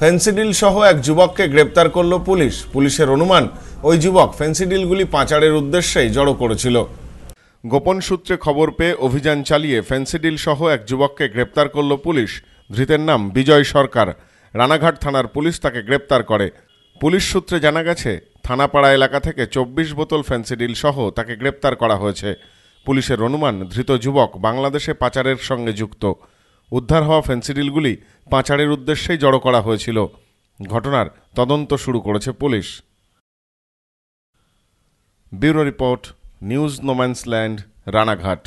Phensedyl সহ এক যুবককে গ্রেপ্তার করল পুলিশ পুলিশের অনুমান ওই যুবক ফেন্সিডিলগুলি পাচারের উদ্দেশ্যেই জড়ো করেছিল গোপন সূত্রে খবর পেয়ে অভিযান চালিয়ে ফেন্সিডিল সহ এক যুবককে গ্রেপ্তার করল পুলিশ ধৃতের নাম বিজয় সরকার রানাঘাট থানার পুলিশ তাকে গ্রেপ্তার করে পুলিশ সূত্রে জানা গেছে থানাপাড়া এলাকা থেকে চব্বিশ বোতল ফেন্সিডিল সহ তাকে গ্রেপ্তার করা হয়েছে পুলিশের অনুমান ধৃত যুবক বাংলাদেশে পাচারের সঙ্গে যুক্ত উদ্ধার হওয়া ফেন্সিডিলগুলি পাঁচাড়ের উদ্দেশ্যেই জড়ো করা হয়েছিল ঘটনার তদন্ত শুরু করেছে police bureau report news no man's land Ranaghat